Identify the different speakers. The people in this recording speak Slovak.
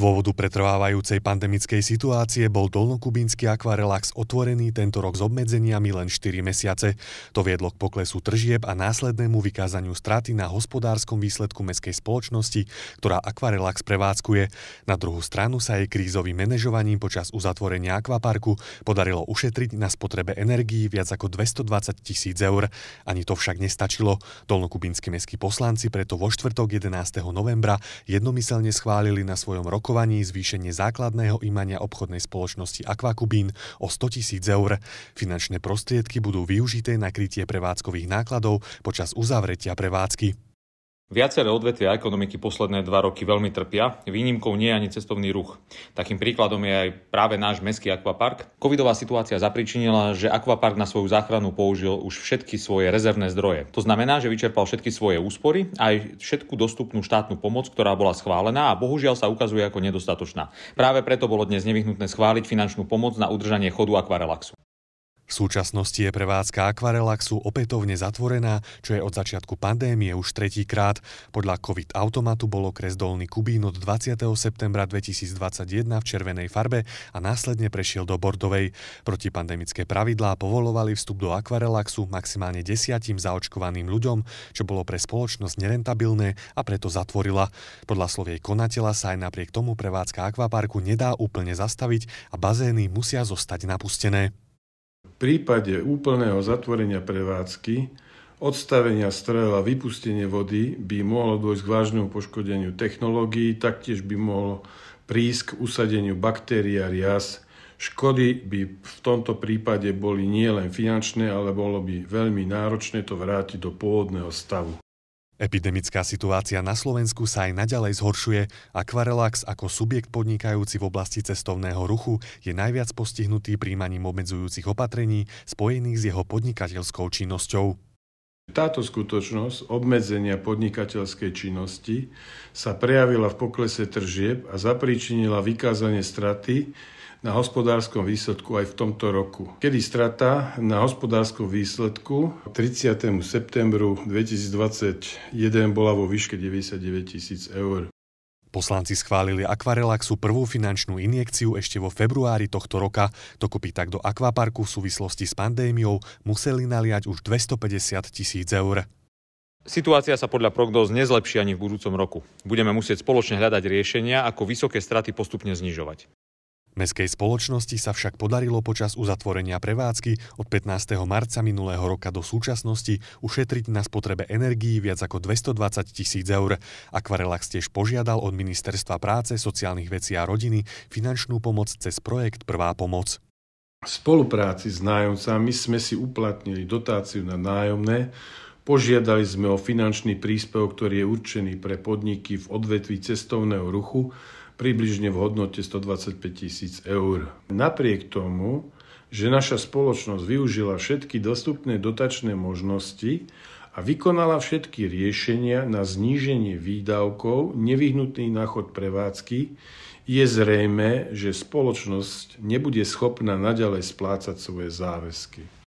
Speaker 1: dôvodu pretrvávajúcej pandemickej situácie bol dolnokubínsky akvarelax otvorený tento rok s obmedzeniami len 4 mesiace. To viedlo k poklesu tržieb a následnému vykázaniu straty na hospodárskom výsledku mestskej spoločnosti, ktorá akvarelax prevádzkuje. Na druhú stranu sa jej krízovým manažovaním počas uzatvorenia akvaparku podarilo ušetriť na spotrebe energii viac ako 220 tisíc eur. Ani to však nestačilo. Dolnokubínsky mestskí poslanci preto vo štvrtok 11. novembra jednomyselne schválili na svojom roku rokovaní zvýšenie základného imania obchodnej spoločnosti Aquacubín o 100 tisíc eur. Finančné prostriedky budú využité na krytie prevádzkových nákladov počas uzavretia prevádzky.
Speaker 2: Viaceré odvetvia ekonomiky posledné dva roky veľmi trpia, výnimkou nie je ani cestovný ruch. Takým príkladom je aj práve náš mestský akvapark. Covidová situácia zapričinila, že akvapark na svoju záchranu použil už všetky svoje rezervné zdroje. To znamená, že vyčerpal všetky svoje úspory a aj všetku dostupnú štátnu pomoc, ktorá bola schválená a bohužiaľ sa ukazuje ako nedostatočná. Práve preto bolo dnes nevyhnutné schváliť finančnú pomoc na udržanie chodu akvarelaxu.
Speaker 1: V súčasnosti je prevádzka Aquarelaxu opätovne zatvorená, čo je od začiatku pandémie už tretíkrát. Podľa COVID automatu bol kres Dolný Kubín od 20. septembra 2021 v červenej farbe a následne prešiel do bordovej. Protipandemické pravidlá povolovali vstup do Aquarelaxu maximálne desiatim zaočkovaným ľuďom, čo bolo pre spoločnosť nerentabilné a preto zatvorila. Podľa sloviej konateľa sa aj napriek tomu prevádzka akvaparku nedá úplne zastaviť a bazény musia zostať napustené.
Speaker 3: V prípade úplného zatvorenia prevádzky, odstavenia strojov a vypustenie vody by mohlo dôjsť k vážnemu poškodeniu technológií, taktiež by mohlo prísť k usadeniu baktérií a rias. Škody by v tomto prípade boli nielen finančné, ale bolo by veľmi náročné to vrátiť do pôvodného stavu.
Speaker 1: Epidemická situácia na Slovensku sa aj naďalej zhoršuje a Kvarelax ako subjekt podnikajúci v oblasti cestovného ruchu je najviac postihnutý príjmaním obmedzujúcich opatrení spojených s jeho podnikateľskou činnosťou.
Speaker 3: Táto skutočnosť obmedzenia podnikateľskej činnosti sa prejavila v poklese tržieb a zapríčinila vykázanie straty na hospodárskom výsledku aj v tomto roku, kedy strata na hospodárskom výsledku 30. septembru 2021 bola vo výške 99 tisíc eur.
Speaker 1: Poslanci schválili Aquarelaxu prvú finančnú injekciu ešte vo februári tohto roka. Dokopy tak do akvaparku v súvislosti s pandémiou museli naliať už 250 tisíc eur.
Speaker 2: Situácia sa podľa prognóz nezlepší ani v budúcom roku. Budeme musieť spoločne hľadať riešenia, ako vysoké straty postupne znižovať.
Speaker 1: Mestskej spoločnosti sa však podarilo počas uzatvorenia prevádzky od 15. marca minulého roka do súčasnosti ušetriť na spotrebe energií viac ako 220 tisíc eur. Akvarelax tiež požiadal od Ministerstva práce, sociálnych vecí a rodiny finančnú pomoc cez projekt Prvá pomoc.
Speaker 3: V spolupráci s nájomcami sme si uplatnili dotáciu na nájomné, požiadali sme o finančný príspevok, ktorý je určený pre podniky v odvetví cestovného ruchu približne v hodnote 125 tisíc eur. Napriek tomu, že naša spoločnosť využila všetky dostupné dotačné možnosti a vykonala všetky riešenia na zníženie výdavkov nevyhnutný na chod prevádzky, je zrejme, že spoločnosť nebude schopná naďalej splácať svoje záväzky.